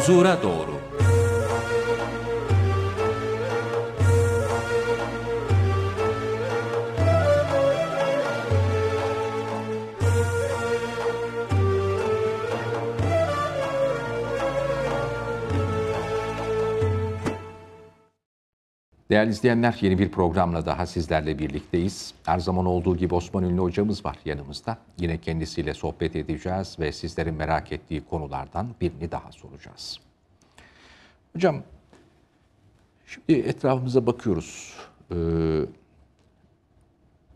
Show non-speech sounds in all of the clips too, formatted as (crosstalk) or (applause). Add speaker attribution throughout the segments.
Speaker 1: u s u r a d o r o Değerli izleyenler yeni bir programla daha sizlerle birlikteyiz. Her zaman olduğu gibi Osman Ünlü hocamız var yanımızda. Yine kendisiyle sohbet edeceğiz ve sizlerin merak ettiği konulardan birini daha soracağız. Hocam şimdi etrafımıza bakıyoruz. Ee,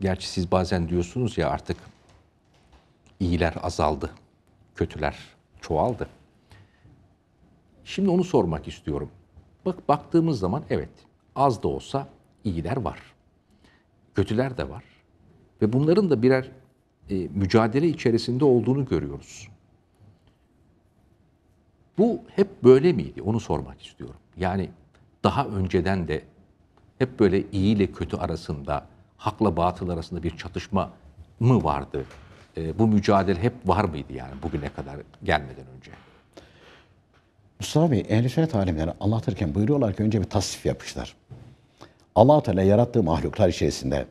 Speaker 1: gerçi siz bazen diyorsunuz ya artık iyiler azaldı, kötüler çoğaldı. Şimdi onu sormak istiyorum. Bak baktığımız zaman evet az da olsa iyiler var. Kötüler de var. Ve bunların da birer e, mücadele içerisinde olduğunu görüyoruz. Bu hep böyle miydi? Onu sormak istiyorum. Yani daha önceden de hep böyle iyi ile kötü arasında, hakla batıl arasında bir çatışma mı vardı? E, bu mücadele hep var mıydı yani bugüne kadar gelmeden önce?
Speaker 2: Mustafa Bey, ehl sünnet alimleri anlatırken buyuruyorlar ki önce bir tasvif yapışlar. allah Teala yarattığı mahluklar içerisinde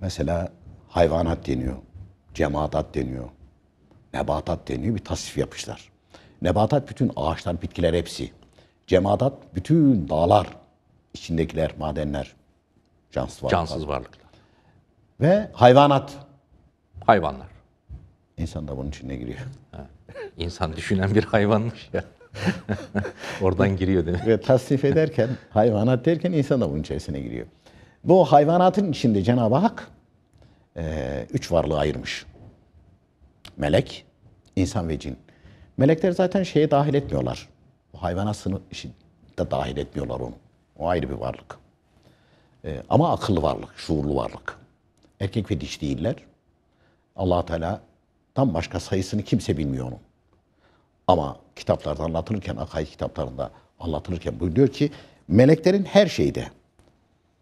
Speaker 2: mesela hayvanat deniyor, cemaatat deniyor, nebatat deniyor bir tasvif yapışlar. Nebatat bütün ağaçlar, bitkiler hepsi. Cemaatat bütün dağlar, içindekiler, madenler, cansız varlıklar.
Speaker 1: Cansız varlıklar. Ve hayvanat. Hayvanlar. İnsan da bunun içine giriyor. Evet. İnsan düşünen bir hayvanmış ya. (laughs)
Speaker 2: Oradan giriyor demek. Ve tasnif ederken, hayvanat derken insan da bunun içerisine giriyor. Bu hayvanatın içinde Cenab-ı Hak e, üç varlığı ayırmış. Melek, insan ve cin. Melekler zaten şeye dahil etmiyorlar. Bu hayvanat sınıf da dahil etmiyorlar onu. O ayrı bir varlık. E, ama akıllı varlık, şuurlu varlık. Erkek ve diş değiller. allah Teala tam başka sayısını kimse bilmiyor onun. Ama kitaplarda anlatılırken, Akai kitaplarında anlatılırken buyuruyor ki meleklerin her şeyde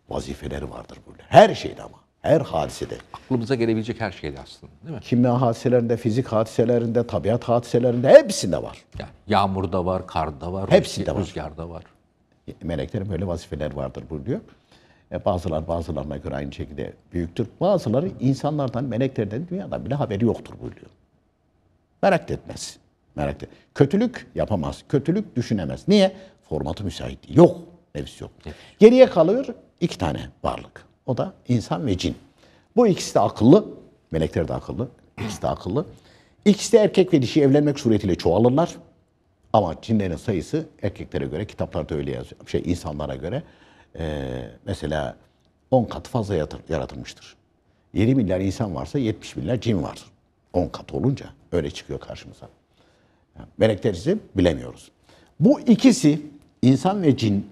Speaker 2: vazifeleri vardır burada
Speaker 1: Her şeyde ama. Her hadisede. Aklımıza gelebilecek her şeyde aslında
Speaker 2: değil mi? Kimya hadiselerinde, fizik hadiselerinde, tabiat hadiselerinde hepsinde var.
Speaker 1: Yani yağmurda var, karda var, hepsinde
Speaker 2: var. rüzgarda var. E, meleklerin böyle vazifeleri vardır buyuruyor. E bazılar bazılarına göre aynı şekilde büyüktür. Bazıları insanlardan, meleklerden, dünyadan bile haberi yoktur buyuruyor. Merak etmez. Meraklı. Kötülük yapamaz. Kötülük düşünemez. Niye? Formatı müsait değil. Yok. Nefis yok. Evet. Geriye kalır iki tane varlık. O da insan ve cin. Bu ikisi de akıllı. Melekler de akıllı. İkisi de akıllı. İkisi de erkek ve dişi evlenmek suretiyle çoğalırlar. Ama cinlerin sayısı erkeklere göre kitaplarda öyle yazıyor. Şey insanlara göre e, mesela 10 kat fazla yatır, yaratılmıştır. 7 milyar insan varsa 70 milyar cin var. 10 kat olunca öyle çıkıyor karşımıza. Melek tercihsi bilemiyoruz. Bu ikisi insan ve cin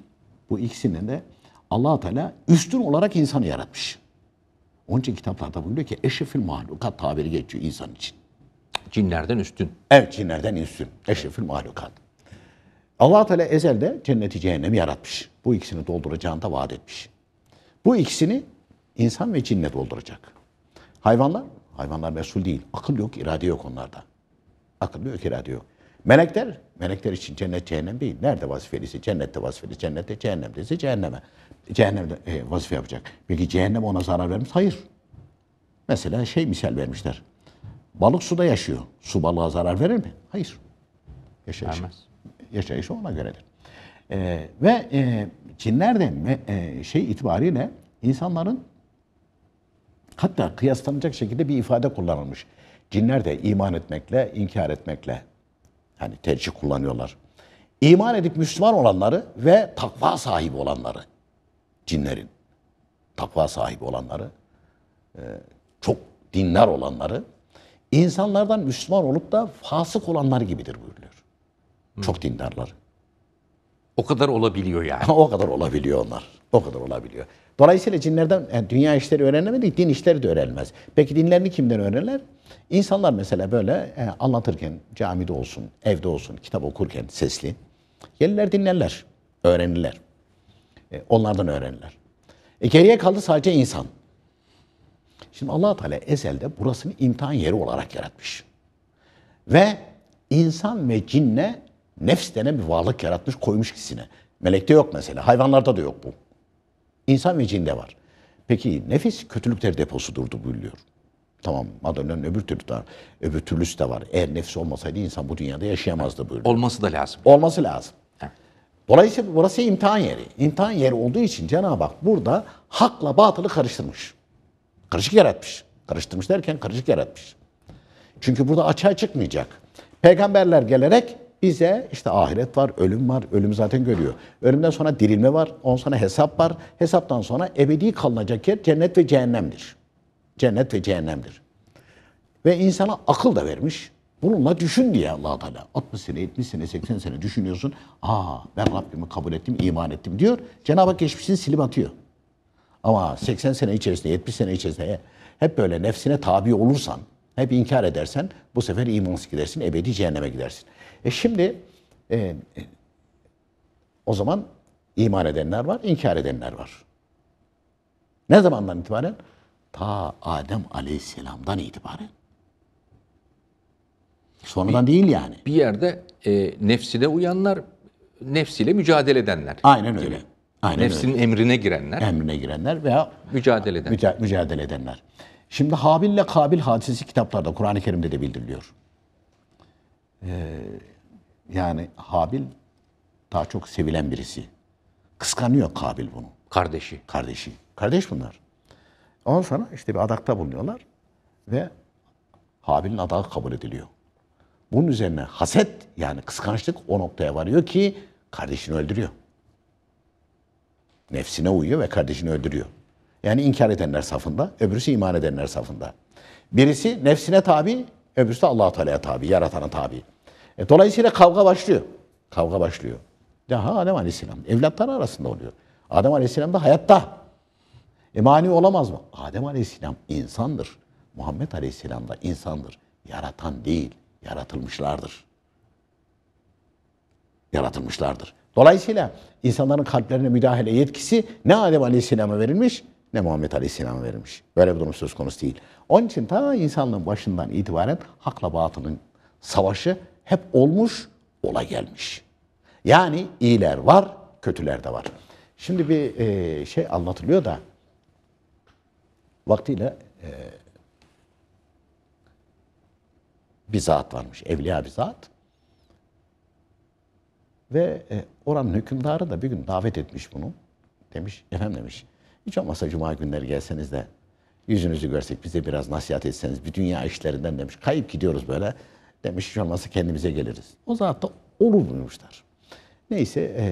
Speaker 2: bu ikisinin de allah Teala üstün olarak insanı yaratmış. Onun için kitaplarda buyuruyor ki eşefil mahlukat tabiri geçiyor insan için. Cinlerden üstün. Evet cinlerden üstün. Eşefil mahlukat. allah Teala ezelde cenneti cehennemi yaratmış. Bu ikisini dolduracağını da vaat etmiş. Bu ikisini insan ve cinle dolduracak. Hayvanlar, hayvanlar mesul değil. Akıl yok, irade yok onlarda. Akıl yok, irade yok. Melekler, melekler için cennet cehennem değil. Nerede vazifelisi? Cennette vazifelisi, cennette cehennemdesi cehenneme. Cehennemde e, vazife yapacak. Peki cehennem ona zarar vermiş? Hayır. Mesela şey misal vermişler. Balık suda yaşıyor. Su balığa zarar verir mi? Hayır. Yaşayış. Vermez. Yaşayışı ona göredir. Ee, ve e, cinler de e, şey itibariyle insanların hatta kıyaslanacak şekilde bir ifade kullanılmış. Cinler de iman etmekle, inkar etmekle yani tercih kullanıyorlar. İman edip Müslüman olanları ve takva sahibi olanları. Cinlerin takva sahibi olanları, e, çok dinler olanları, insanlardan Müslüman olup da fasık olanlar gibidir buyuruyor. Çok dindarlar. O kadar olabiliyor yani. o kadar olabiliyor onlar. O kadar olabiliyor. Dolayısıyla cinlerden yani dünya işleri öğrenemedik, din işleri de öğrenilmez. Peki dinlerini kimden öğrenirler? İnsanlar mesela böyle e, anlatırken, camide olsun, evde olsun, kitap okurken sesli. Gelirler dinlerler, öğrenirler. E, onlardan öğrenirler. E, geriye kaldı sadece insan. Şimdi allah Teala ezelde burasını imtihan yeri olarak yaratmış. Ve insan ve cinle. Nefs denen bir varlık yaratmış koymuş kisine. Melekte yok mesela. Hayvanlarda da yok bu. İnsan ve cinde var. Peki nefis kötülükler deposudur buyuruyor. Tamam madalyanın öbür türlü de, öbür türlüsü de var. Eğer nefis olmasaydı insan bu dünyada yaşayamazdı buyuruyor. Olması da lazım. Olması lazım. Dolayısıyla burası imtihan yeri. İmtihan yeri olduğu için Cenab-ı Hak burada hakla batılı karıştırmış. Karışık yaratmış. Karıştırmış derken karışık yaratmış. Çünkü burada açığa çıkmayacak. Peygamberler gelerek bize işte ahiret var, ölüm var, ölüm zaten görüyor. Ölümden sonra dirilme var, ondan sonra hesap var. Hesaptan sonra ebedi kalınacak yer cennet ve cehennemdir. Cennet ve cehennemdir. Ve insana akıl da vermiş. Bununla düşün diye allah Teala. 60 sene, 70 sene, 80 sene düşünüyorsun. Aa ben Rabbimi kabul ettim, iman ettim diyor. Cenab-ı Hak geçmişini silip atıyor. Ama 80 sene içerisinde, 70 sene içerisinde hep böyle nefsine tabi olursan, hep inkar edersen bu sefer imansız gidersin, ebedi cehenneme gidersin. E şimdi e, o zaman iman edenler var, inkar edenler var. Ne zamandan itibaren? Ta Adem Aleyhisselam'dan itibaren.
Speaker 1: Sonradan bir, değil yani. Bir yerde e, nefsine uyanlar, nefsiyle mücadele edenler. Aynen öyle. Gibi. Aynen Nefsinin öyle. emrine girenler. Emrine girenler veya mücadele eden.
Speaker 2: Müca- mücadele edenler. Şimdi Habil ile Kabil hadisesi kitaplarda Kur'an-ı Kerim'de de bildiriliyor. Ee, yani Habil daha çok sevilen birisi. Kıskanıyor Kabil bunu. Kardeşi. Kardeşi. Kardeş bunlar. Ondan sonra işte bir adakta bulunuyorlar ve Habil'in adağı kabul ediliyor. Bunun üzerine haset yani kıskançlık o noktaya varıyor ki kardeşini öldürüyor. Nefsine uyuyor ve kardeşini öldürüyor. Yani inkar edenler safında, öbürüsü iman edenler safında. Birisi nefsine tabi, öbürsü de allah Teala'ya tabi, yaratana tabi. E, dolayısıyla kavga başlıyor. Kavga başlıyor. Daha Adem Aleyhisselam. Evlatları arasında oluyor. Adem Aleyhisselam da hayatta. E mani olamaz mı? Adem Aleyhisselam insandır. Muhammed Aleyhisselam da insandır. Yaratan değil, yaratılmışlardır. Yaratılmışlardır. Dolayısıyla insanların kalplerine müdahale yetkisi ne Adem Aleyhisselam'a verilmiş ne Muhammed Aleyhisselam'a verilmiş. Böyle bir durum söz konusu değil. Onun için ta insanlığın başından itibaren hakla batılın savaşı hep olmuş, ola gelmiş. Yani iyiler var, kötüler de var. Şimdi bir e, şey anlatılıyor da vaktiyle e, bir zat varmış, evliya bir zat. Ve e, oranın hükümdarı da bir gün davet etmiş bunu. Demiş, efendim demiş, hiç olmazsa cuma günleri gelseniz de yüzünüzü görsek bize biraz nasihat etseniz bir dünya işlerinden demiş. Kayıp gidiyoruz böyle. Demiş hiç olmazsa kendimize geliriz. O zat da olur bulmuşlar. Neyse e,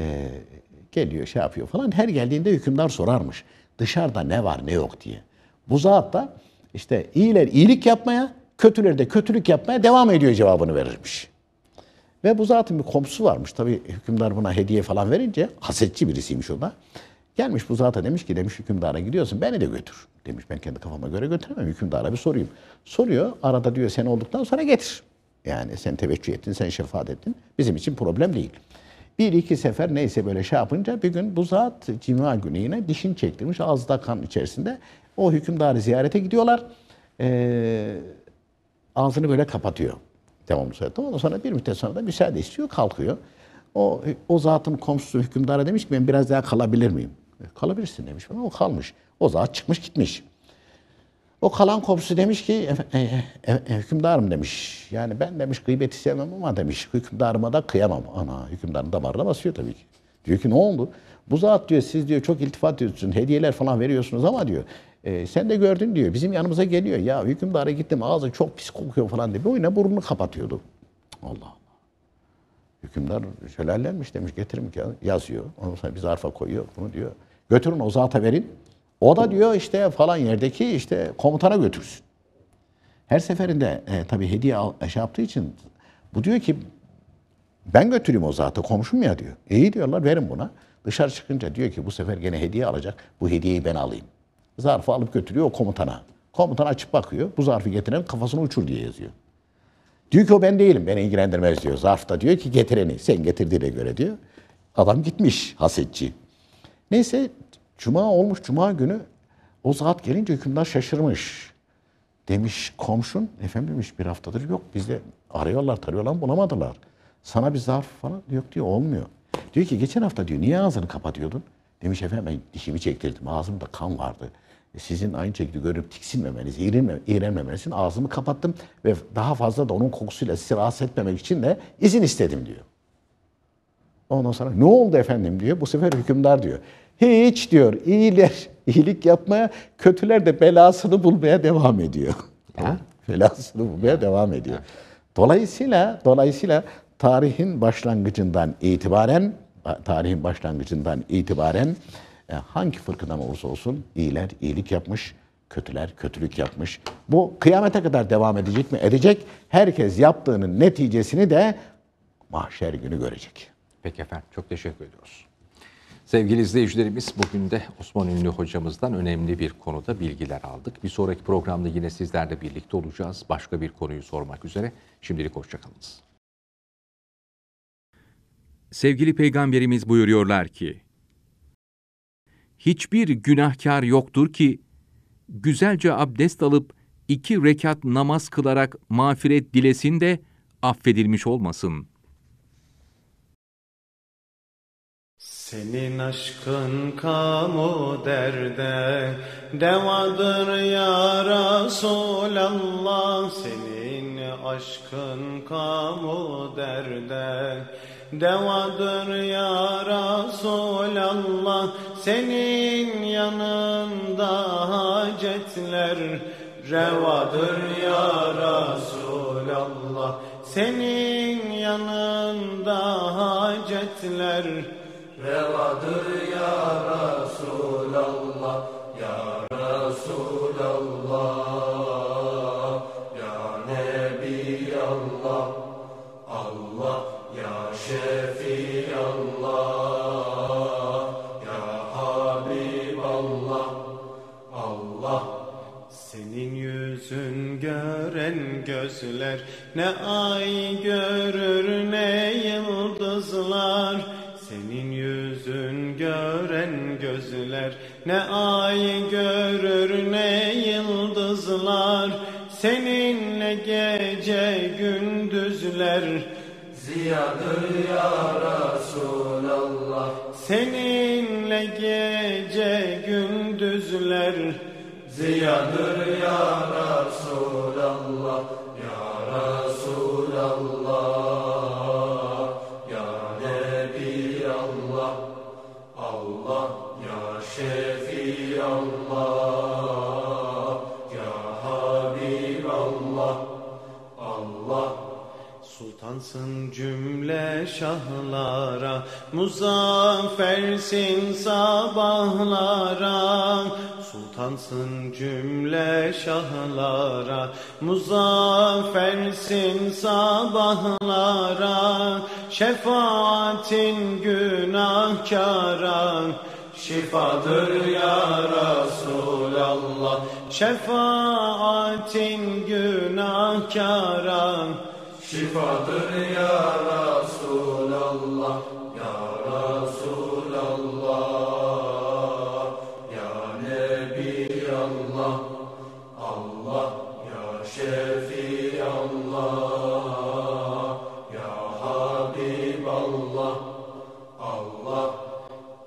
Speaker 2: geliyor şey yapıyor falan. Her geldiğinde hükümdar sorarmış. Dışarıda ne var ne yok diye. Bu zat da işte iyiler iyilik yapmaya, kötüler de kötülük yapmaya devam ediyor cevabını verirmiş. Ve bu zatın bir komşusu varmış. Tabi hükümdar buna hediye falan verince hasetçi birisiymiş o da. Gelmiş bu zata demiş ki demiş hükümdara gidiyorsun beni de götür. Demiş ben kendi kafama göre götüremem hükümdara bir sorayım. Soruyor arada diyor sen olduktan sonra getir. Yani sen teveccüh ettin, sen şefaat ettin. Bizim için problem değil. Bir iki sefer neyse böyle şey yapınca bir gün bu zat cima günü yine dişin çektirmiş ağızda kan içerisinde. O hükümdarı ziyarete gidiyorlar. Ee, ağzını böyle kapatıyor. Devamlı surette. Ondan sonra bir müddet sonra da müsaade istiyor, kalkıyor. O, o zatın komşusu hükümdara demiş ki ben biraz daha kalabilir miyim? E, kalabilirsin demiş. Ama o kalmış. O zat çıkmış gitmiş. O kalan komşu demiş ki e, e, e, hükümdarım demiş. Yani ben demiş gıybeti sevmem ama demiş hükümdarıma da kıyamam. Ana hükümdarın damarına basıyor tabii ki. Diyor ki ne oldu? Bu zat diyor siz diyor çok iltifat ediyorsunuz. Hediyeler falan veriyorsunuz ama diyor e, sen de gördün diyor. Bizim yanımıza geliyor. Ya hükümdara gittim ağzı çok pis kokuyor falan diye. Boyuna burnunu kapatıyordu. Allah Allah. Hükümdar şölenlenmiş demiş getirin yazıyor. onu sonra bir zarfa koyuyor bunu diyor. Götürün o zata verin. O da diyor işte falan yerdeki işte komutana götürsün. Her seferinde e, tabii hediye al, e, şey yaptığı için bu diyor ki ben götüreyim o zatı komşum ya diyor. İyi diyorlar verin buna. Dışarı çıkınca diyor ki bu sefer gene hediye alacak. Bu hediyeyi ben alayım. Zarfı alıp götürüyor o komutana. Komutan açıp bakıyor. Bu zarfı getiren kafasını uçur diye yazıyor. Diyor ki o ben değilim. Beni ilgilendirmez diyor. zarfta diyor ki getireni. Sen getirdiğine göre diyor. Adam gitmiş hasetçi. Neyse Cuma olmuş cuma günü o saat gelince hükümdar şaşırmış. Demiş komşun efendim demiş bir haftadır yok bizde arıyorlar tarıyorlar bulamadılar. Sana bir zarf falan yok diyor olmuyor. Diyor ki geçen hafta diyor niye ağzını kapatıyordun? Demiş efendim ben dişimi çektirdim ağzımda kan vardı. E sizin aynı şekilde görüp tiksinmemeniz, iğrenme, iğrenmemeniz için ağzımı kapattım ve daha fazla da onun kokusuyla sizi rahatsız etmemek için de izin istedim diyor. Ondan sonra ne oldu efendim diyor. Bu sefer hükümdar diyor. Hiç diyor iyiler iyilik yapmaya, kötüler de belasını bulmaya devam ediyor. (laughs) Ha? Belasını bulmaya devam ediyor. Dolayısıyla dolayısıyla tarihin başlangıcından itibaren tarihin başlangıcından itibaren e, hangi fırkıdan olursa olsun iyiler iyilik yapmış, kötüler kötülük yapmış. Bu kıyamete kadar devam edecek mi? Edecek. Herkes yaptığının neticesini de
Speaker 1: mahşer günü görecek. Peki efendim çok teşekkür ediyoruz. Sevgili izleyicilerimiz bugün de Osman Ünlü hocamızdan önemli bir konuda bilgiler aldık. Bir sonraki programda yine sizlerle birlikte olacağız. Başka bir konuyu sormak üzere. Şimdilik hoşçakalınız. Sevgili Peygamberimiz buyuruyorlar ki, Hiçbir günahkar yoktur ki, güzelce abdest alıp iki rekat namaz kılarak mağfiret dilesin de affedilmiş olmasın.''
Speaker 3: Senin aşkın kamu derde devadır ya Resulallah Senin aşkın kamu derde devadır ya Resulallah Senin yanında hacetler revadır ya Resulallah Senin yanında hacetler
Speaker 4: Revadır ya
Speaker 3: Resulallah Ya
Speaker 4: Resulallah Ya Nebi Allah Allah Ya Şefi Allah Ya Habib Allah
Speaker 3: Allah Senin yüzün gören gözler ne ay gör Ne ay görür ne yıldızlar Seninle gece gündüzler Ziyadır ya Resulallah Seninle gece gündüzler Ziyadır ya Resulallah Mahsussun cümle şahlara Muzaffersin sabahlara Sultansın cümle şahlara Muzaffersin sabahlara Şefaatin günahkara Şifadır ya Resulallah Şefaatin günahkara şifadır ya Resulallah ya
Speaker 4: Resulallah ya Nebi Allah Allah ya Şefi Allah ya Habib Allah Allah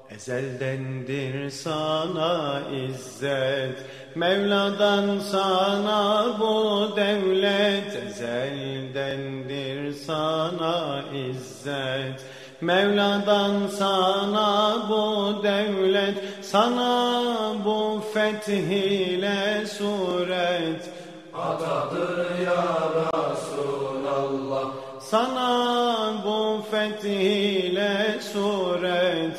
Speaker 3: Ezeldendir sana izzet Mevla'dan sana bu devlet ezeldendir sana izzet Mevla'dan sana bu devlet sana bu fethiyle suret Atadır ya Resulallah sana bu fethiyle suret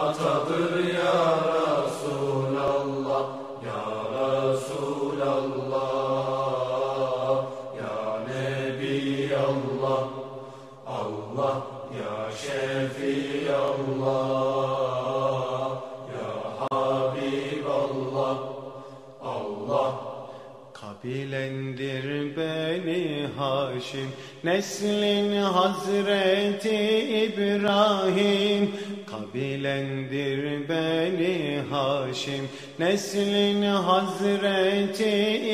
Speaker 3: Atadır ya Resulallah Bilendir beni Haşim Neslin Hazreti İbrahim Kabilendir beni Haşim Neslin Hazreti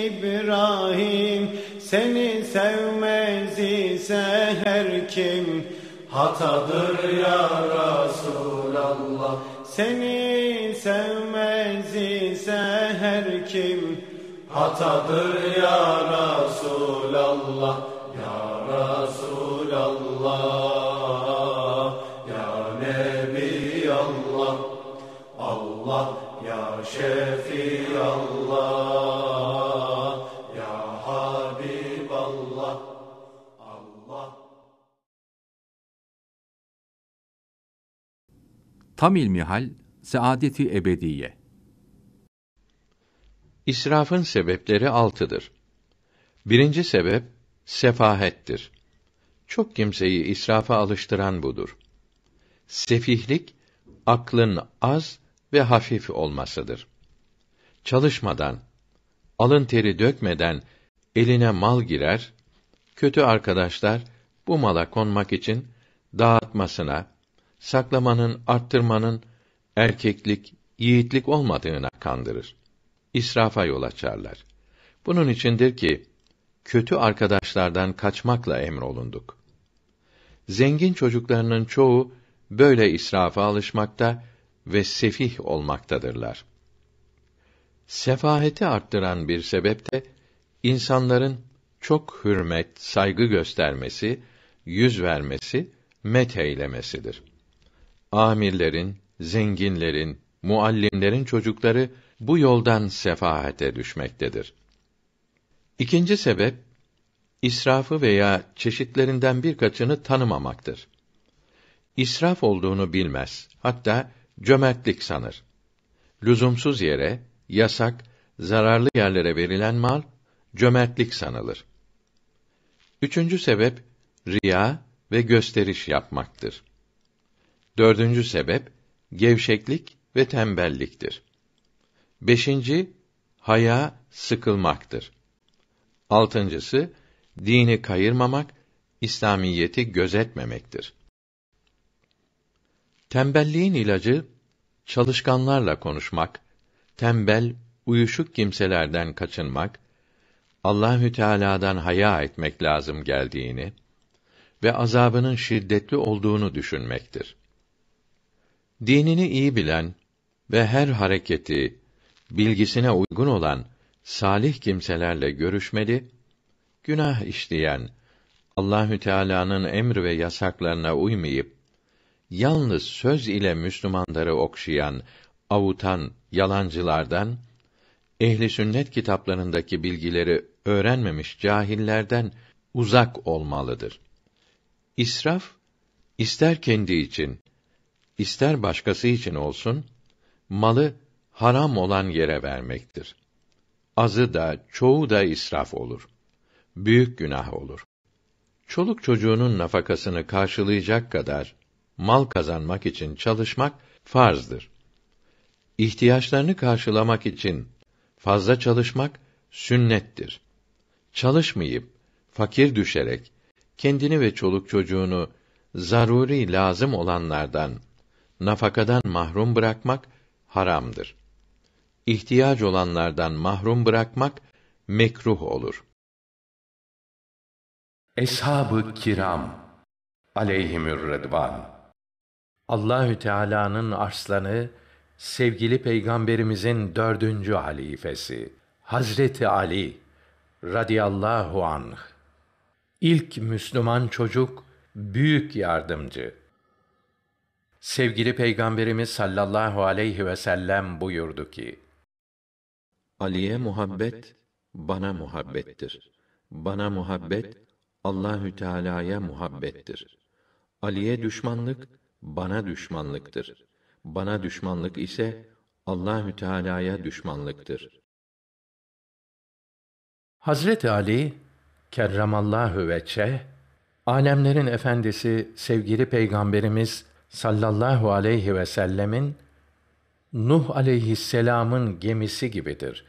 Speaker 3: İbrahim Seni sevmez ise her kim Hatadır ya Resulallah Seni sevmez ise her kim Hatadır ya Resulallah Ya
Speaker 4: Resulallah Ya Nebi Allah Allah Ya Şefi Allah
Speaker 1: Tam ilmihal Saadeti Ebediye
Speaker 5: İsrafın sebepleri altıdır. Birinci sebep sefahettir. Çok kimseyi israfa alıştıran budur. Sefihlik aklın az ve hafif olmasıdır. Çalışmadan, alın teri dökmeden eline mal girer, kötü arkadaşlar bu mala konmak için dağıtmasına, saklamanın, arttırmanın erkeklik, yiğitlik olmadığına kandırır israfa yol açarlar. Bunun içindir ki kötü arkadaşlardan kaçmakla emrolunduk. Zengin çocuklarının çoğu böyle israfa alışmakta ve sefih olmaktadırlar. Sefaheti arttıran bir sebep de insanların çok hürmet, saygı göstermesi, yüz vermesi, met eylemesidir. Amirlerin, zenginlerin, muallimlerin çocukları bu yoldan sefahate düşmektedir. İkinci sebep israfı veya çeşitlerinden birkaçını tanımamaktır. İsraf olduğunu bilmez, hatta cömertlik sanır. Lüzumsuz yere, yasak, zararlı yerlere verilen mal cömertlik sanılır. Üçüncü sebep riya ve gösteriş yapmaktır. Dördüncü sebep gevşeklik ve tembelliktir. Beşinci, haya, sıkılmaktır. Altıncısı, dini kayırmamak, İslamiyeti gözetmemektir. Tembelliğin ilacı, çalışkanlarla konuşmak, tembel, uyuşuk kimselerden kaçınmak, Allahü Teala'dan haya etmek lazım geldiğini ve azabının şiddetli olduğunu düşünmektir. Dinini iyi bilen ve her hareketi, bilgisine uygun olan salih kimselerle görüşmeli, günah işleyen, Allahü Teala'nın emr ve yasaklarına uymayıp yalnız söz ile Müslümanları okşayan, avutan yalancılardan, ehli sünnet kitaplarındaki bilgileri öğrenmemiş cahillerden uzak olmalıdır. İsraf ister kendi için, ister başkası için olsun, malı haram olan yere vermektir. Azı da çoğu da israf olur. Büyük günah olur. Çoluk çocuğunun nafakasını karşılayacak kadar mal kazanmak için çalışmak farzdır. İhtiyaçlarını karşılamak için fazla çalışmak sünnettir. Çalışmayıp fakir düşerek kendini ve çoluk çocuğunu zaruri lazım olanlardan nafakadan mahrum bırakmak haramdır ihtiyaç olanlardan mahrum bırakmak mekruh olur. Eshab-ı Kiram aleyhimür redvan Allahü Teala'nın arslanı sevgili peygamberimizin dördüncü halifesi Hazreti Ali radıyallahu anh ilk Müslüman çocuk büyük yardımcı Sevgili Peygamberimiz sallallahu aleyhi ve sellem buyurdu ki: Ali'ye muhabbet bana muhabbettir. Bana muhabbet Allahü Teala'ya muhabbettir. Ali'ye düşmanlık bana düşmanlıktır. Bana düşmanlık ise Allahü Teala'ya düşmanlıktır. Hazreti Ali kerramallahu veçe alemlerin efendisi sevgili peygamberimiz sallallahu aleyhi ve sellemin Nuh aleyhisselamın gemisi gibidir.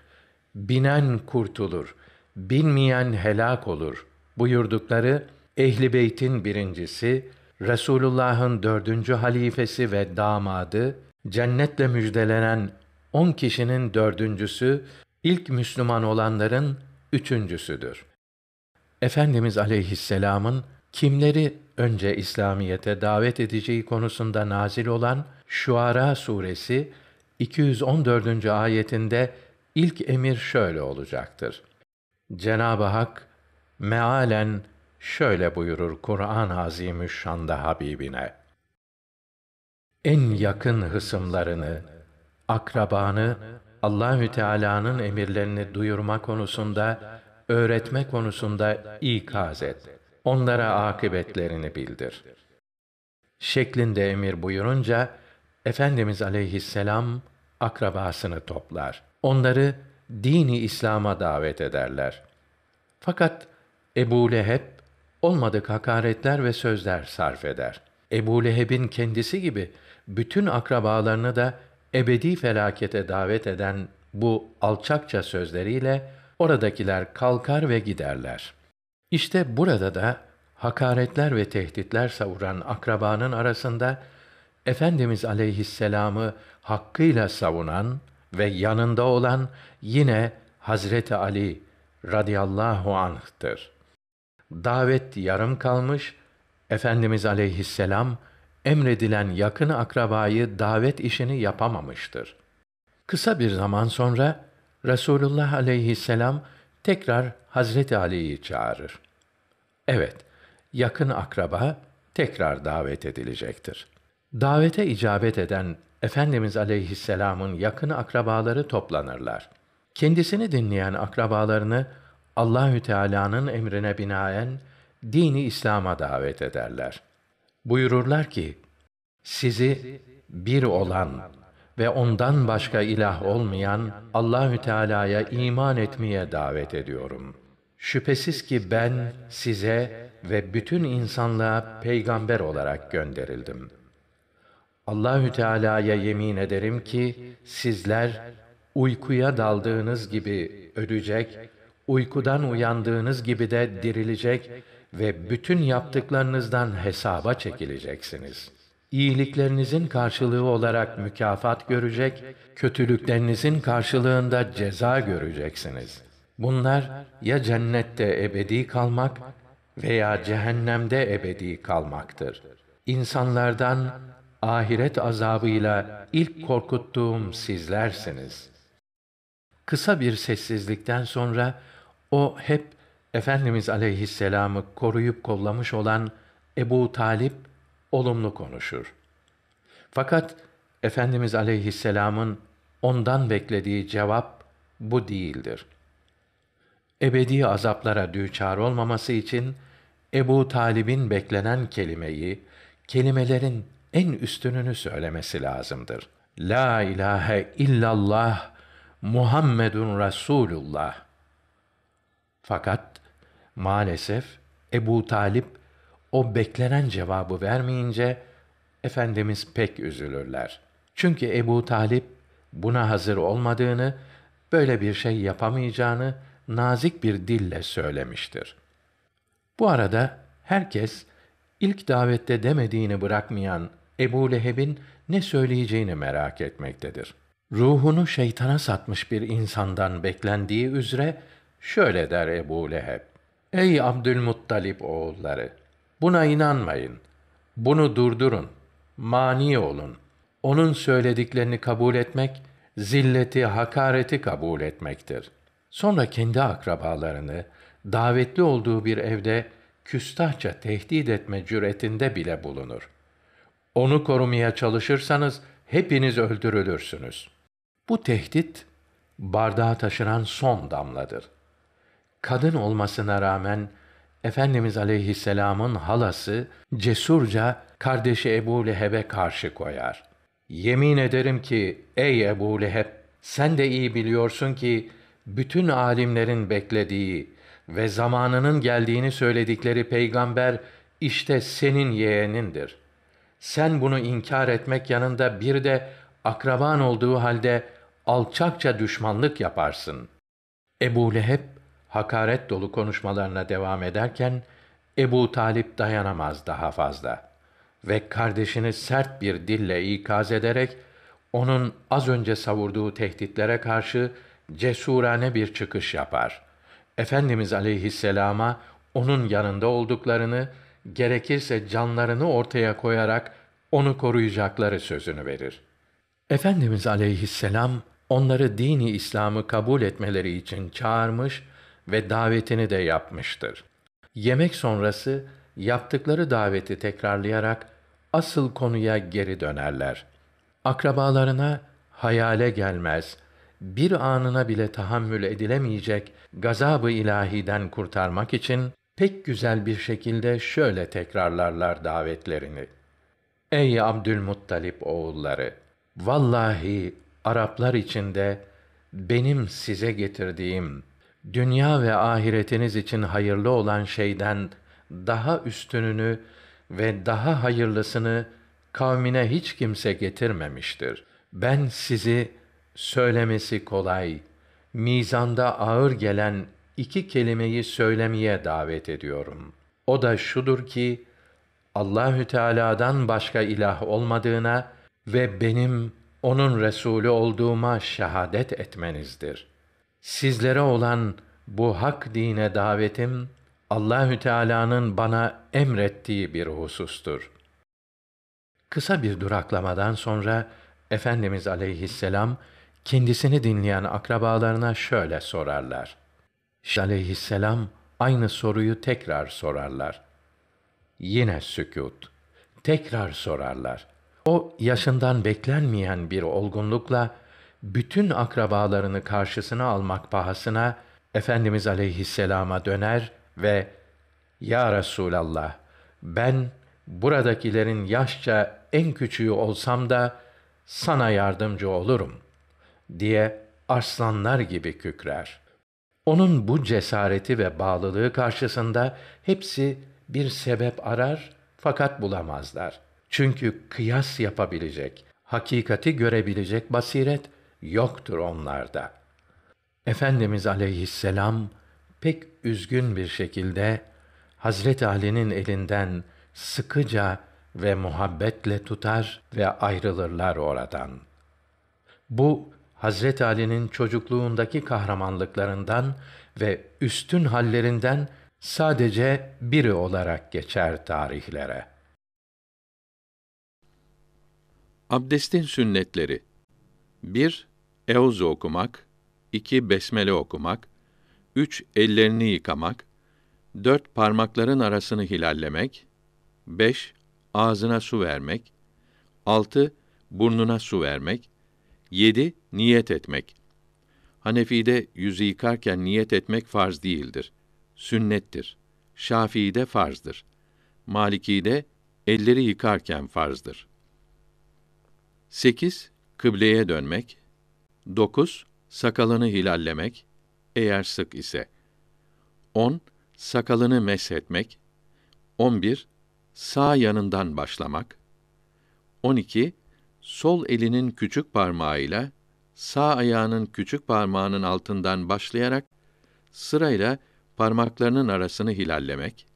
Speaker 5: Binen kurtulur, binmeyen helak olur buyurdukları Ehli Beyt'in birincisi, Resulullah'ın dördüncü halifesi ve damadı, cennetle müjdelenen on kişinin dördüncüsü, ilk Müslüman olanların üçüncüsüdür. Efendimiz aleyhisselamın kimleri önce İslamiyete davet edeceği konusunda nazil olan Şuara suresi 214. ayetinde ilk emir şöyle olacaktır. Cenab-ı Hak mealen şöyle buyurur Kur'an-ı Azimüşşan'da Habibine. En yakın hısımlarını, akrabanı Allahü Teala'nın emirlerini duyurma konusunda, öğretme konusunda ikaz et. Onlara akıbetlerini bildir. Şeklinde emir buyurunca Efendimiz aleyhisselam akrabasını toplar. Onları dini İslam'a davet ederler. Fakat Ebu Leheb olmadık hakaretler ve sözler sarf eder. Ebu Leheb'in kendisi gibi bütün akrabalarını da ebedi felakete davet eden bu alçakça sözleriyle oradakiler kalkar ve giderler. İşte burada da hakaretler ve tehditler savuran akrabanın arasında Efendimiz aleyhisselamı hakkıyla savunan ve yanında olan yine Hazreti Ali radıyallahu anh'tır. Davet yarım kalmış, Efendimiz aleyhisselam emredilen yakın akrabayı davet işini yapamamıştır. Kısa bir zaman sonra Resulullah aleyhisselam tekrar Hazreti Ali'yi çağırır. Evet, yakın akraba tekrar davet edilecektir. Davete icabet eden Efendimiz aleyhisselamın yakın akrabaları toplanırlar. Kendisini dinleyen akrabalarını Allahü Teala'nın emrine binaen dini İslam'a davet ederler. Buyururlar ki: Sizi bir olan ve ondan başka ilah olmayan Allahü Teala'ya iman etmeye davet ediyorum. Şüphesiz ki ben size ve bütün insanlığa peygamber olarak gönderildim. Allahü Teala'ya yemin ederim ki sizler uykuya daldığınız gibi ölecek, uykudan uyandığınız gibi de dirilecek ve bütün yaptıklarınızdan hesaba çekileceksiniz. İyiliklerinizin karşılığı olarak mükafat görecek, kötülüklerinizin karşılığında ceza göreceksiniz. Bunlar ya cennette ebedi kalmak veya cehennemde ebedi kalmaktır. İnsanlardan ahiret azabıyla ilk korkuttuğum sizlersiniz. Kısa bir sessizlikten sonra o hep Efendimiz aleyhisselamı koruyup kollamış olan Ebu Talip olumlu konuşur. Fakat Efendimiz aleyhisselamın ondan beklediği cevap bu değildir. Ebedi azaplara düçar olmaması için Ebu Talib'in beklenen kelimeyi, kelimelerin en üstününü söylemesi lazımdır. La ilahe illallah Muhammedun Resulullah. Fakat maalesef Ebu Talip o beklenen cevabı vermeyince Efendimiz pek üzülürler. Çünkü Ebu Talip buna hazır olmadığını, böyle bir şey yapamayacağını nazik bir dille söylemiştir. Bu arada herkes ilk davette demediğini bırakmayan Ebu Leheb'in ne söyleyeceğini merak etmektedir. Ruhunu şeytana satmış bir insandan beklendiği üzere şöyle der Ebu Leheb. Ey Abdülmuttalip oğulları! Buna inanmayın. Bunu durdurun. Mani olun. Onun söylediklerini kabul etmek, zilleti, hakareti kabul etmektir. Sonra kendi akrabalarını, davetli olduğu bir evde küstahça tehdit etme cüretinde bile bulunur.'' Onu korumaya çalışırsanız hepiniz öldürülürsünüz. Bu tehdit bardağa taşıran son damladır. Kadın olmasına rağmen Efendimiz Aleyhisselam'ın halası cesurca kardeşi Ebu Leheb'e karşı koyar. Yemin ederim ki ey Ebu Leheb sen de iyi biliyorsun ki bütün alimlerin beklediği ve zamanının geldiğini söyledikleri peygamber işte senin yeğenindir.'' sen bunu inkar etmek yanında bir de akraban olduğu halde alçakça düşmanlık yaparsın. Ebu Leheb hakaret dolu konuşmalarına devam ederken Ebu Talip dayanamaz daha fazla ve kardeşini sert bir dille ikaz ederek onun az önce savurduğu tehditlere karşı cesurane bir çıkış yapar. Efendimiz aleyhisselama onun yanında olduklarını gerekirse canlarını ortaya koyarak onu koruyacakları sözünü verir. Efendimiz aleyhisselam onları dini İslam'ı kabul etmeleri için çağırmış ve davetini de yapmıştır. Yemek sonrası yaptıkları daveti tekrarlayarak asıl konuya geri dönerler. Akrabalarına hayale gelmez, bir anına bile tahammül edilemeyecek gazabı ilahiden kurtarmak için pek güzel bir şekilde şöyle tekrarlarlar davetlerini. Ey Abdülmuttalip oğulları! Vallahi Araplar içinde benim size getirdiğim dünya ve ahiretiniz için hayırlı olan şeyden daha üstününü ve daha hayırlısını kavmine hiç kimse getirmemiştir. Ben sizi söylemesi kolay, mizanda ağır gelen iki kelimeyi söylemeye davet ediyorum. O da şudur ki Allahü Teala'dan başka ilah olmadığına ve benim onun resulü olduğuma şehadet etmenizdir. Sizlere olan bu hak dine davetim Allahü Teala'nın bana emrettiği bir husustur. Kısa bir duraklamadan sonra Efendimiz aleyhisselam kendisini dinleyen akrabalarına şöyle sorarlar aleyhisselam aynı soruyu tekrar sorarlar. Yine sükût. Tekrar sorarlar. O yaşından beklenmeyen bir olgunlukla bütün akrabalarını karşısına almak pahasına Efendimiz aleyhisselama döner ve Ya Resulallah ben buradakilerin yaşça en küçüğü olsam da sana yardımcı olurum diye aslanlar gibi kükrer.'' Onun bu cesareti ve bağlılığı karşısında hepsi bir sebep arar fakat bulamazlar. Çünkü kıyas yapabilecek, hakikati görebilecek basiret yoktur onlarda. Efendimiz aleyhisselam pek üzgün bir şekilde Hazret Ali'nin elinden sıkıca ve muhabbetle tutar ve ayrılırlar oradan. Bu Hazret Ali'nin çocukluğundaki kahramanlıklarından ve üstün hallerinden sadece biri olarak geçer tarihlere. Abdestin sünnetleri 1. Euzu okumak 2. Besmele okumak 3. Ellerini yıkamak 4. Parmakların arasını hilallemek 5. Ağzına su vermek 6. Burnuna su vermek 7. Niyet etmek. Hanefi'de yüzü yıkarken niyet etmek farz değildir. Sünnettir. Şafii'de farzdır. Maliki'de elleri yıkarken farzdır. 8. Kıbleye dönmek. 9. Sakalını hilallemek eğer sık ise. 10. Sakalını meshetmek. 11. Sağ yanından başlamak. 12 sol elinin küçük parmağıyla sağ ayağının küçük parmağının altından başlayarak sırayla parmaklarının arasını hilallemek.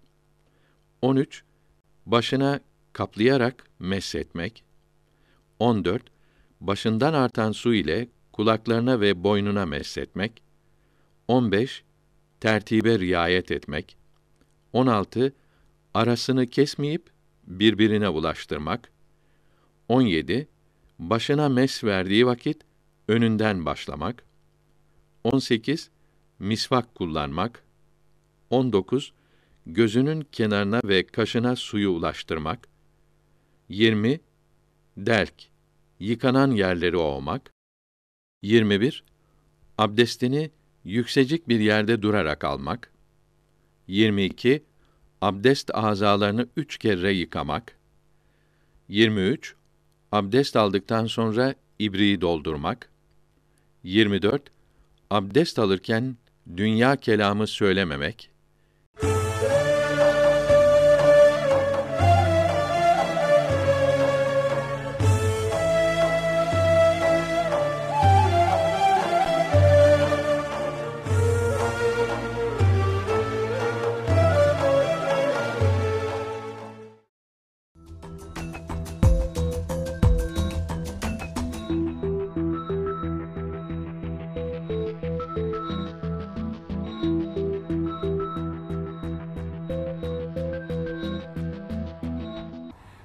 Speaker 5: 13. Başına kaplayarak meshetmek. 14. Başından artan su ile kulaklarına ve boynuna meshetmek. 15. Tertibe riayet etmek. 16. Arasını kesmeyip birbirine ulaştırmak. 17 başına mes verdiği vakit önünden başlamak. 18 misvak kullanmak. 19 gözünün kenarına ve kaşına suyu ulaştırmak. 20 delk yıkanan yerleri olmak. 21 abdestini yüksekçik bir yerde durarak almak. 22 abdest azalarını üç kere yıkamak. 23 Abdest aldıktan sonra ibriği doldurmak. 24. Abdest alırken dünya kelamı söylememek.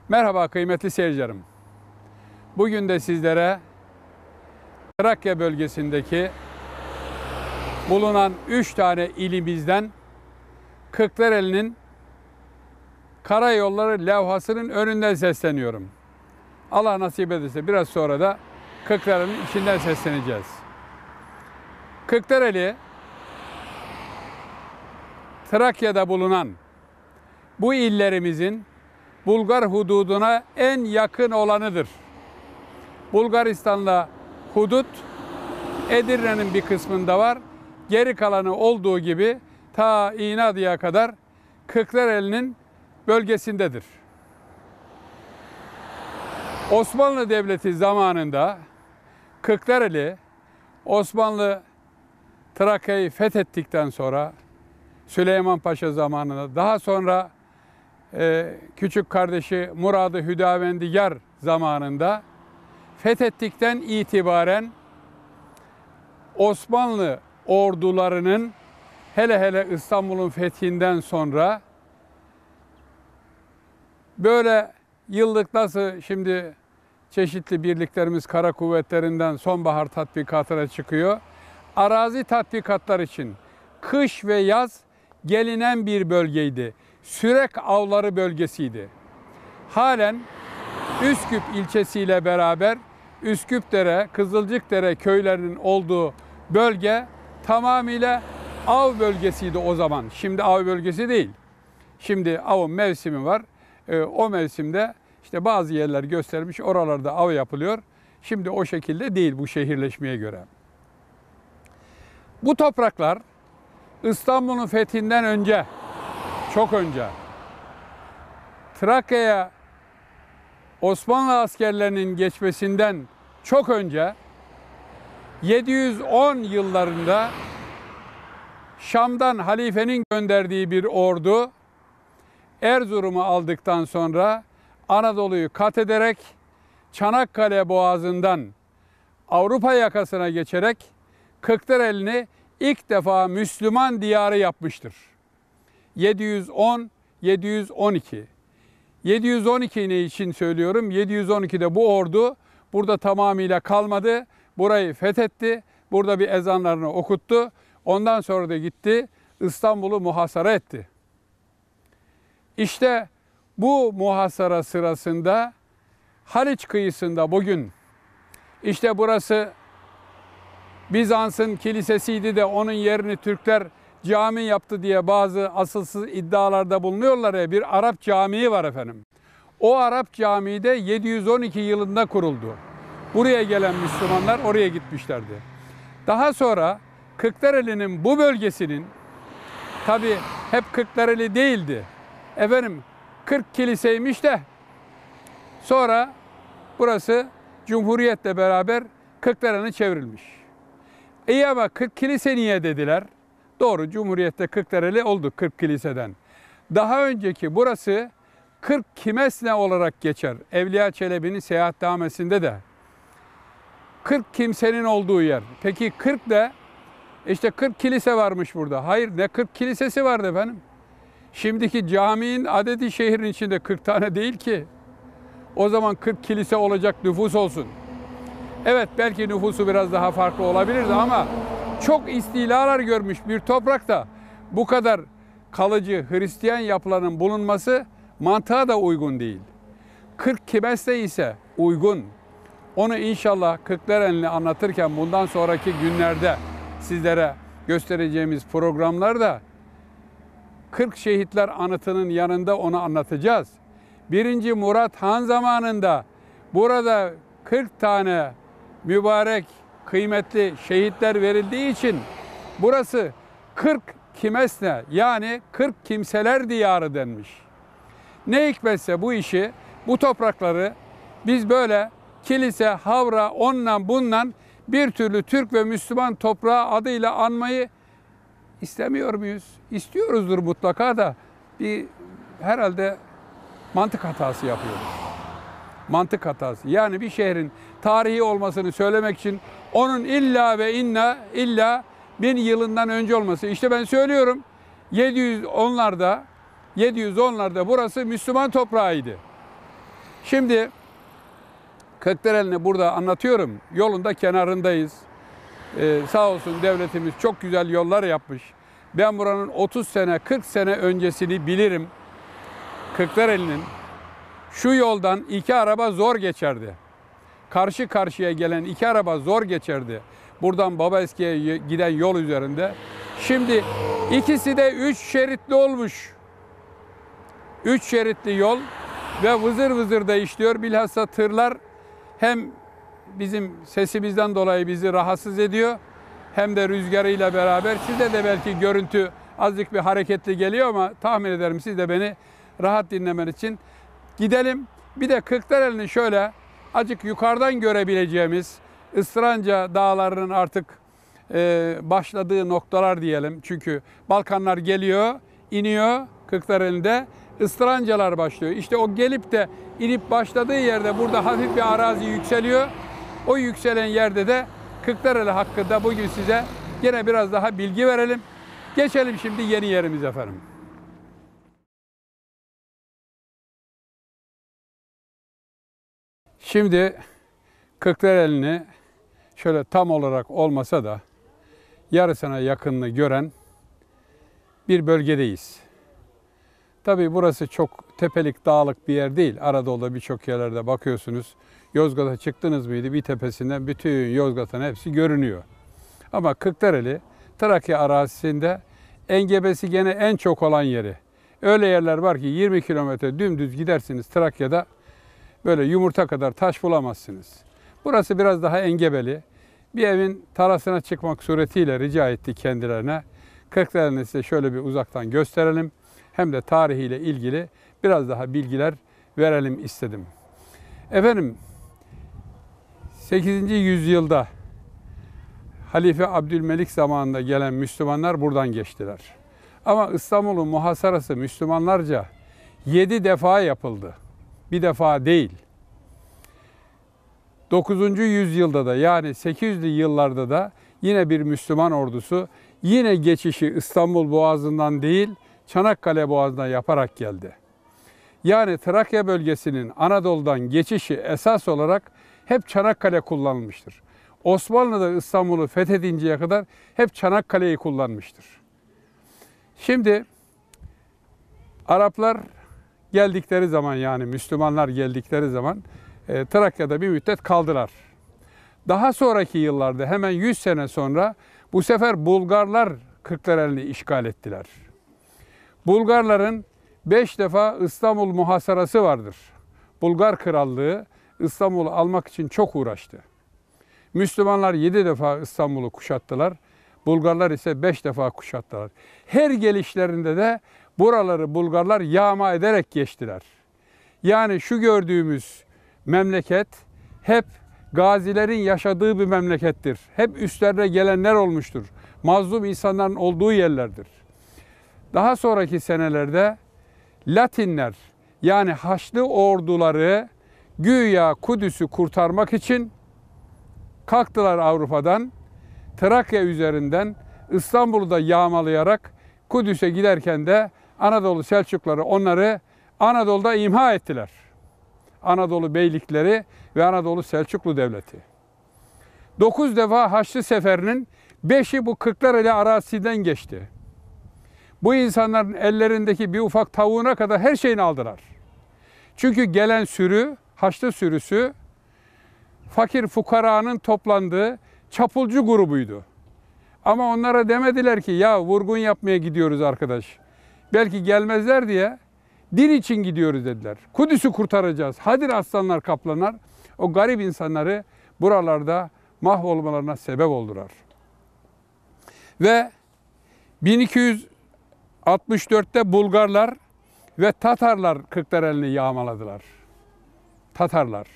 Speaker 6: Merhaba kıymetli seyircilerim. Bugün de sizlere Trakya bölgesindeki bulunan 3 tane ilimizden Kırklareli'nin karayolları levhasının önünden sesleniyorum. Allah nasip ederse biraz sonra da Kırklareli'nin içinden sesleneceğiz. Kırklareli Trakya'da bulunan bu illerimizin Bulgar hududuna en yakın olanıdır. Bulgaristan'la hudut Edirne'nin bir kısmında var. Geri kalanı olduğu gibi ta İnadı'ya kadar Kırklareli'nin bölgesindedir. Osmanlı Devleti zamanında Kırklareli Osmanlı Trakya'yı fethettikten sonra Süleyman Paşa zamanında daha sonra ee, küçük kardeşi Muradı Hüdavendigar zamanında fethettikten itibaren Osmanlı ordularının hele hele İstanbul'un fethinden sonra böyle yıllık nasıl şimdi çeşitli birliklerimiz kara kuvvetlerinden sonbahar tatbikatına çıkıyor. Arazi tatbikatlar için kış ve yaz gelinen bir bölgeydi. Sürek avları bölgesiydi. Halen Üsküp ilçesiyle beraber Üsküpdere, Kızılcıkdere köylerinin olduğu bölge tamamıyla av bölgesiydi o zaman. Şimdi av bölgesi değil. Şimdi avın mevsimi var. E, o mevsimde işte bazı yerler göstermiş oralarda av yapılıyor. Şimdi o şekilde değil bu şehirleşmeye göre. Bu topraklar İstanbul'un fethinden önce çok önce Trakya'ya Osmanlı askerlerinin geçmesinden çok önce 710 yıllarında Şam'dan halifenin gönderdiği bir ordu Erzurum'u aldıktan sonra Anadolu'yu kat ederek Çanakkale Boğazı'ndan Avrupa yakasına geçerek Kıktırel'ini ilk defa Müslüman diyarı yapmıştır. 710, 712. 712 ne için söylüyorum. 712'de bu ordu burada tamamıyla kalmadı. Burayı fethetti. Burada bir ezanlarını okuttu. Ondan sonra da gitti İstanbul'u muhasara etti. İşte bu muhasara sırasında Haliç kıyısında bugün işte burası Bizans'ın kilisesiydi de onun yerini Türkler cami yaptı diye bazı asılsız iddialarda bulunuyorlar ya bir Arap camii var efendim. O Arap camii de 712 yılında kuruldu. Buraya gelen Müslümanlar oraya gitmişlerdi. Daha sonra Kırklareli'nin bu bölgesinin tabi hep Kırklareli değildi. Efendim 40 kiliseymiş de sonra burası Cumhuriyet'le beraber Kırklareli'ne çevrilmiş. İyi ama 40 kilise niye dediler? Doğru Cumhuriyet'te 40 dereli oldu 40 kiliseden. Daha önceki burası 40 kimesne olarak geçer. Evliya Çelebi'nin seyahatnamesinde de. 40 kimsenin olduğu yer. Peki 40 de işte 40 kilise varmış burada. Hayır ne 40 kilisesi vardı efendim? Şimdiki caminin adedi şehrin içinde 40 tane değil ki. O zaman 40 kilise olacak nüfus olsun. Evet belki nüfusu biraz daha farklı olabilirdi ama çok istilalar görmüş bir toprakta bu kadar kalıcı Hristiyan yapıların bulunması mantığa da uygun değil. 40 kibeste ise uygun. Onu inşallah Kırklareli'ni anlatırken bundan sonraki günlerde sizlere göstereceğimiz programlarda 40 şehitler anıtının yanında onu anlatacağız. Birinci Murat Han zamanında burada 40 tane mübarek kıymetli şehitler verildiği için burası 40 kimesne yani 40 kimseler diyarı denmiş. Ne hikmetse bu işi, bu toprakları biz böyle kilise, havra, onunla bununla bir türlü Türk ve Müslüman toprağı adıyla anmayı istemiyor muyuz? İstiyoruzdur mutlaka da bir herhalde mantık hatası yapıyoruz. Mantık hatası. Yani bir şehrin tarihi olmasını söylemek için onun illa ve inna illa bin yılından önce olması. İşte ben söylüyorum 710'larda 710'larda burası Müslüman toprağıydı. Şimdi Kırklareli'ni burada anlatıyorum. Yolunda kenarındayız. Ee, sağ olsun devletimiz çok güzel yollar yapmış. Ben buranın 30 sene, 40 sene öncesini bilirim. Kırklareli'nin şu yoldan iki araba zor geçerdi karşı karşıya gelen iki araba zor geçerdi. Buradan Babaeski'ye giden yol üzerinde. Şimdi ikisi de üç şeritli olmuş. Üç şeritli yol ve vızır vızır da işliyor. Bilhassa tırlar hem bizim sesimizden dolayı bizi rahatsız ediyor hem de rüzgarıyla beraber size de belki görüntü azıcık bir hareketli geliyor ama tahmin ederim siz de beni rahat dinlemen için gidelim. Bir de Kırklareli'nin şöyle acık yukarıdan görebileceğimiz Isranca dağlarının artık e, başladığı noktalar diyelim. Çünkü Balkanlar geliyor, iniyor Kırklareli'nde ıstırancalar başlıyor. İşte o gelip de inip başladığı yerde burada hafif bir arazi yükseliyor. O yükselen yerde de Kırklareli hakkında bugün size yine biraz daha bilgi verelim. Geçelim şimdi yeni yerimize efendim. Şimdi Kırklareli'ni şöyle tam olarak olmasa da yarısına yakınını gören bir bölgedeyiz. Tabii burası çok tepelik, dağlık bir yer değil. Anadolu'da birçok yerlerde bakıyorsunuz. Yozgat'a çıktınız mıydı bir tepesinden bütün Yozgat'ın hepsi görünüyor. Ama Kırklareli Trakya arazisinde engebesi gene en çok olan yeri. Öyle yerler var ki 20 kilometre dümdüz gidersiniz Trakya'da böyle yumurta kadar taş bulamazsınız. Burası biraz daha engebeli. Bir evin tarasına çıkmak suretiyle rica etti kendilerine. Kırklarını size şöyle bir uzaktan gösterelim. Hem de tarihiyle ilgili biraz daha bilgiler verelim istedim. Efendim 8. yüzyılda Halife Abdülmelik zamanında gelen Müslümanlar buradan geçtiler. Ama İstanbul'un muhasarası Müslümanlarca 7 defa yapıldı bir defa değil. 9. yüzyılda da yani 800'lü yıllarda da yine bir Müslüman ordusu yine geçişi İstanbul Boğazı'ndan değil Çanakkale Boğazı'na yaparak geldi. Yani Trakya bölgesinin Anadolu'dan geçişi esas olarak hep Çanakkale kullanılmıştır. Osmanlı da İstanbul'u fethedinceye kadar hep Çanakkale'yi kullanmıştır. Şimdi Araplar geldikleri zaman yani Müslümanlar geldikleri zaman e, Trakya'da bir müddet kaldılar. Daha sonraki yıllarda hemen 100 sene sonra bu sefer Bulgarlar Kırklareli'ni işgal ettiler. Bulgarların 5 defa İstanbul muhasarası vardır. Bulgar Krallığı İstanbul'u almak için çok uğraştı. Müslümanlar 7 defa İstanbul'u kuşattılar. Bulgarlar ise 5 defa kuşattılar. Her gelişlerinde de Buraları Bulgarlar yağma ederek geçtiler. Yani şu gördüğümüz memleket hep gazilerin yaşadığı bir memlekettir. Hep üstlerine gelenler olmuştur. Mazlum insanların olduğu yerlerdir. Daha sonraki senelerde Latinler yani Haçlı orduları güya Kudüs'ü kurtarmak için kalktılar Avrupa'dan. Trakya üzerinden İstanbul'u da yağmalayarak Kudüs'e giderken de Anadolu Selçukları onları Anadolu'da imha ettiler. Anadolu beylikleri ve Anadolu Selçuklu Devleti. 9 defa Haçlı Seferi'nin 5'i bu kırklar Kırklareli arazisinden geçti. Bu insanların ellerindeki bir ufak tavuğuna kadar her şeyini aldılar. Çünkü gelen sürü, Haçlı sürüsü, fakir fukaranın toplandığı çapulcu grubuydu. Ama onlara demediler ki ya vurgun yapmaya gidiyoruz arkadaş. Belki gelmezler diye din için gidiyoruz dediler. Kudüs'ü kurtaracağız. Hadir aslanlar kaplanlar o garip insanları buralarda mahvolmalarına sebep oldular. Ve 1264'te Bulgarlar ve Tatarlar Kırklareli'ni yağmaladılar. Tatarlar.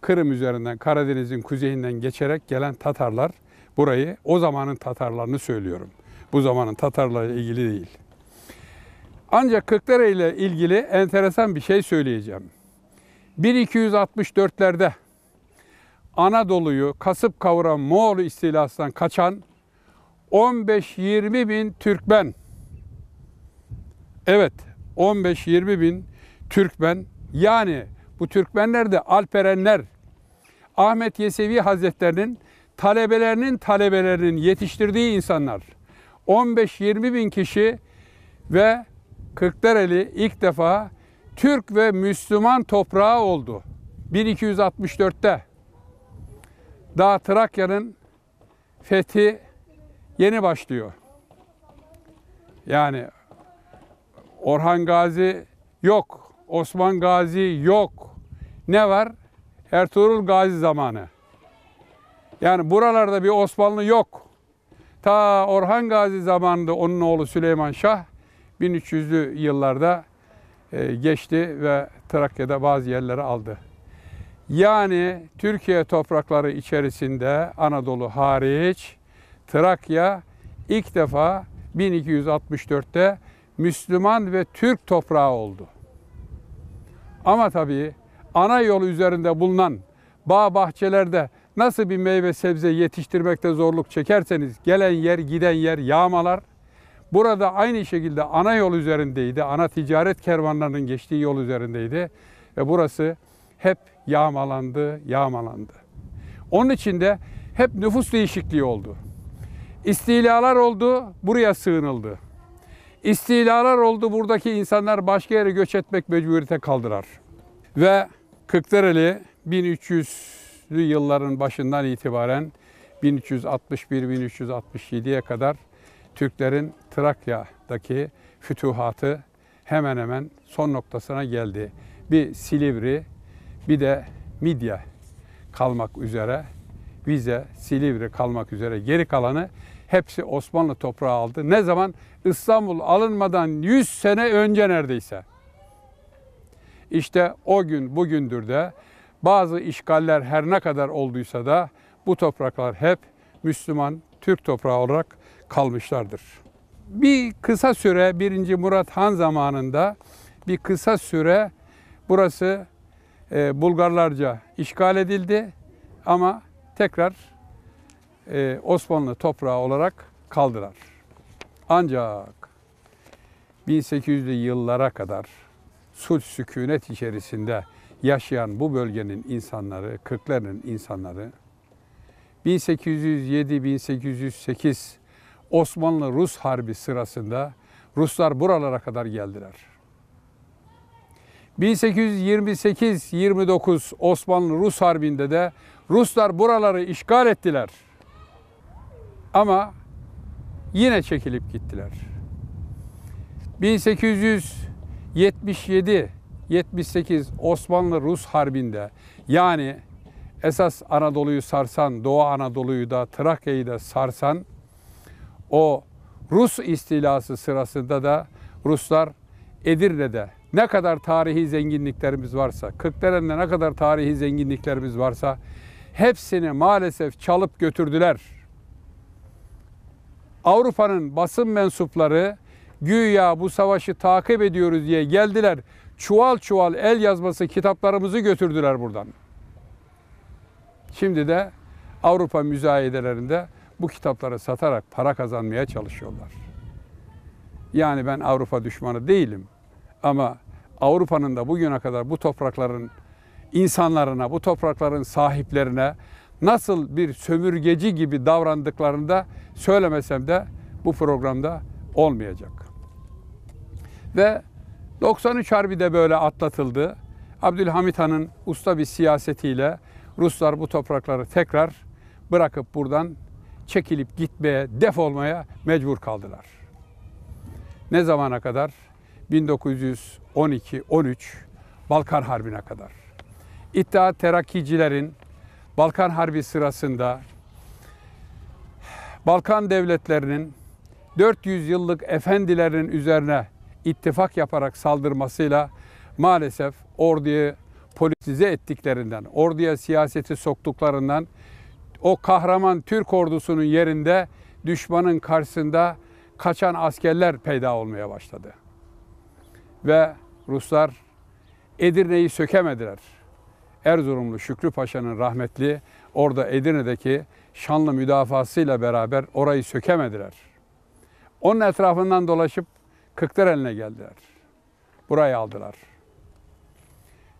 Speaker 6: Kırım üzerinden Karadeniz'in kuzeyinden geçerek gelen Tatarlar burayı o zamanın Tatarlarını söylüyorum. Bu zamanın Tatarlarla ilgili değil. Ancak Kırklareli ile ilgili enteresan bir şey söyleyeceğim. 1264'lerde Anadolu'yu kasıp kavuran Moğol istilasından kaçan 15-20 bin Türkmen, evet 15-20 bin Türkmen, yani bu Türkmenler de Alperenler, Ahmet Yesevi Hazretlerinin talebelerinin talebelerinin yetiştirdiği insanlar. 15-20 bin kişi ve Kırklareli ilk defa Türk ve Müslüman toprağı oldu. 1264'te. Daha Trakya'nın fethi yeni başlıyor. Yani Orhan Gazi yok, Osman Gazi yok. Ne var? Ertuğrul Gazi zamanı. Yani buralarda bir Osmanlı yok. Ta Orhan Gazi zamanında onun oğlu Süleyman Şah 1300'lü yıllarda e, geçti ve Trakya'da bazı yerleri aldı. Yani Türkiye toprakları içerisinde Anadolu hariç Trakya ilk defa 1264'te Müslüman ve Türk toprağı oldu. Ama tabii ana yol üzerinde bulunan bağ bahçelerde nasıl bir meyve sebze yetiştirmekte zorluk çekerseniz gelen yer giden yer yağmalar Burada aynı şekilde ana yol üzerindeydi. Ana ticaret kervanlarının geçtiği yol üzerindeydi. Ve burası hep yağmalandı, yağmalandı. Onun içinde hep nüfus değişikliği oldu. İstilalar oldu, buraya sığınıldı. İstilalar oldu, buradaki insanlar başka yere göç etmek mecburiyete kaldılar. Ve Kıkdereli 1300'lü yılların başından itibaren 1361-1367'ye kadar Türklerin Trakya'daki fütuhatı hemen hemen son noktasına geldi. Bir Silivri, bir de Midye kalmak üzere, Vize, Silivri kalmak üzere geri kalanı hepsi Osmanlı toprağı aldı. Ne zaman? İstanbul alınmadan 100 sene önce neredeyse. İşte o gün bugündür de bazı işgaller her ne kadar olduysa da bu topraklar hep Müslüman Türk toprağı olarak kalmışlardır. Bir kısa süre 1. Murat Han zamanında bir kısa süre burası e, Bulgarlarca işgal edildi ama tekrar e, Osmanlı toprağı olarak kaldılar. Ancak 1800'lü yıllara kadar sulh sükunet içerisinde yaşayan bu bölgenin insanları, Kırklar'ın insanları 1807-1808 Osmanlı-Rus Harbi sırasında Ruslar buralara kadar geldiler. 1828-29 Osmanlı-Rus Harbi'nde de Ruslar buraları işgal ettiler. Ama yine çekilip gittiler. 1877 78 Osmanlı-Rus Harbi'nde yani esas Anadolu'yu sarsan, Doğu Anadolu'yu da Trakya'yı da sarsan o Rus istilası sırasında da Ruslar Edirne'de ne kadar tarihi zenginliklerimiz varsa, Kırklareli'nde ne kadar tarihi zenginliklerimiz varsa hepsini maalesef çalıp götürdüler. Avrupa'nın basın mensupları güya bu savaşı takip ediyoruz diye geldiler. Çuval çuval el yazması kitaplarımızı götürdüler buradan. Şimdi de Avrupa müzayedelerinde bu kitapları satarak para kazanmaya çalışıyorlar. Yani ben Avrupa düşmanı değilim ama Avrupa'nın da bugüne kadar bu toprakların insanlarına, bu toprakların sahiplerine nasıl bir sömürgeci gibi davrandıklarını da söylemesem de bu programda olmayacak. Ve 93 Harbi de böyle atlatıldı. Abdülhamit Han'ın usta bir siyasetiyle Ruslar bu toprakları tekrar bırakıp buradan çekilip gitmeye, defolmaya mecbur kaldılar. Ne zamana kadar? 1912-13 Balkan Harbi'ne kadar. İttihat terakkicilerin Balkan Harbi sırasında Balkan devletlerinin 400 yıllık efendilerin üzerine ittifak yaparak saldırmasıyla maalesef orduyu politize ettiklerinden, orduya siyaseti soktuklarından o kahraman Türk ordusunun yerinde düşmanın karşısında kaçan askerler peyda olmaya başladı. Ve Ruslar Edirne'yi sökemediler. Erzurumlu Şükrü Paşa'nın rahmetli orada Edirne'deki şanlı müdafasıyla beraber orayı sökemediler. Onun etrafından dolaşıp eline geldiler. Burayı aldılar.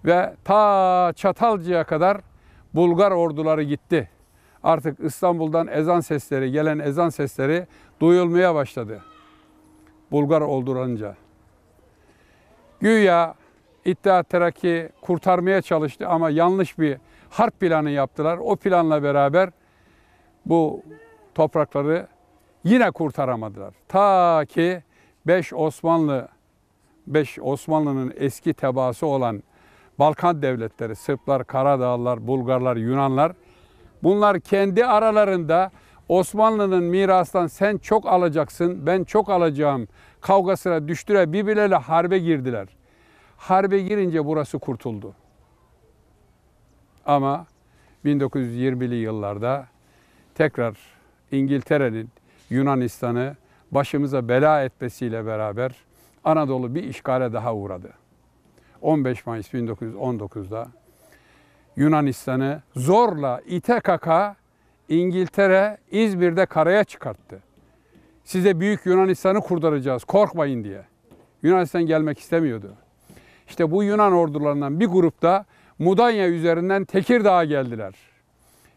Speaker 6: Ve ta Çatalca'ya kadar Bulgar orduları gitti artık İstanbul'dan ezan sesleri, gelen ezan sesleri duyulmaya başladı. Bulgar oldurunca, Güya İttihat Terakki kurtarmaya çalıştı ama yanlış bir harp planı yaptılar. O planla beraber bu toprakları yine kurtaramadılar. Ta ki 5 Osmanlı 5 Osmanlı'nın eski tebaası olan Balkan devletleri, Sırplar, Karadağlılar, Bulgarlar, Yunanlar Bunlar kendi aralarında Osmanlı'nın mirastan sen çok alacaksın, ben çok alacağım kavgasına düştüre birbirleriyle harbe girdiler. Harbe girince burası kurtuldu. Ama 1920'li yıllarda tekrar İngiltere'nin Yunanistan'ı başımıza bela etmesiyle beraber Anadolu bir işgale daha uğradı. 15 Mayıs 1919'da Yunanistan'ı zorla ite kaka İngiltere İzmir'de karaya çıkarttı. Size büyük Yunanistan'ı kurtaracağız korkmayın diye. Yunanistan gelmek istemiyordu. İşte bu Yunan ordularından bir grup da Mudanya üzerinden Tekirdağ'a geldiler.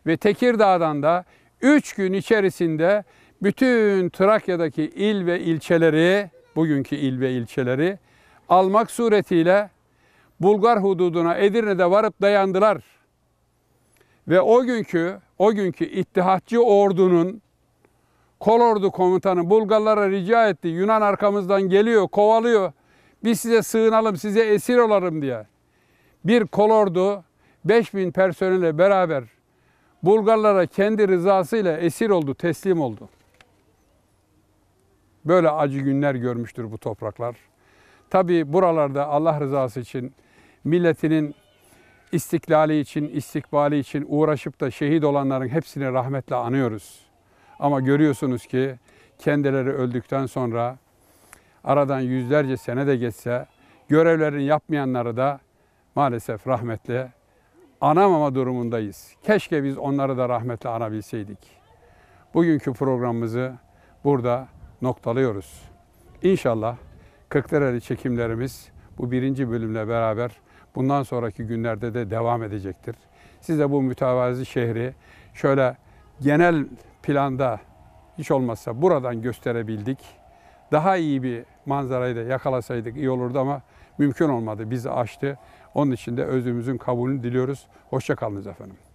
Speaker 6: Ve Tekirdağ'dan da 3 gün içerisinde bütün Trakya'daki il ve ilçeleri, bugünkü il ve ilçeleri almak suretiyle Bulgar hududuna Edirne'de varıp dayandılar. Ve o günkü o günkü ittihatçı ordunun kolordu komutanı Bulgarlara rica etti. Yunan arkamızdan geliyor, kovalıyor. Biz size sığınalım, size esir olalım diye. Bir kolordu 5000 personelle beraber Bulgarlara kendi rızasıyla esir oldu, teslim oldu. Böyle acı günler görmüştür bu topraklar. Tabi buralarda Allah rızası için milletinin istiklali için, istikbali için uğraşıp da şehit olanların hepsini rahmetle anıyoruz. Ama görüyorsunuz ki kendileri öldükten sonra aradan yüzlerce sene de geçse görevlerini yapmayanları da maalesef rahmetle anamama durumundayız. Keşke biz onları da rahmetle anabilseydik. Bugünkü programımızı burada noktalıyoruz. İnşallah Kırklareli çekimlerimiz bu birinci bölümle beraber bundan sonraki günlerde de devam edecektir. Siz de bu mütevazi şehri şöyle genel planda hiç olmazsa buradan gösterebildik. Daha iyi bir manzarayı da yakalasaydık iyi olurdu ama mümkün olmadı. Bizi aştı. Onun için de özümüzün kabulünü diliyoruz. Hoşçakalınız efendim.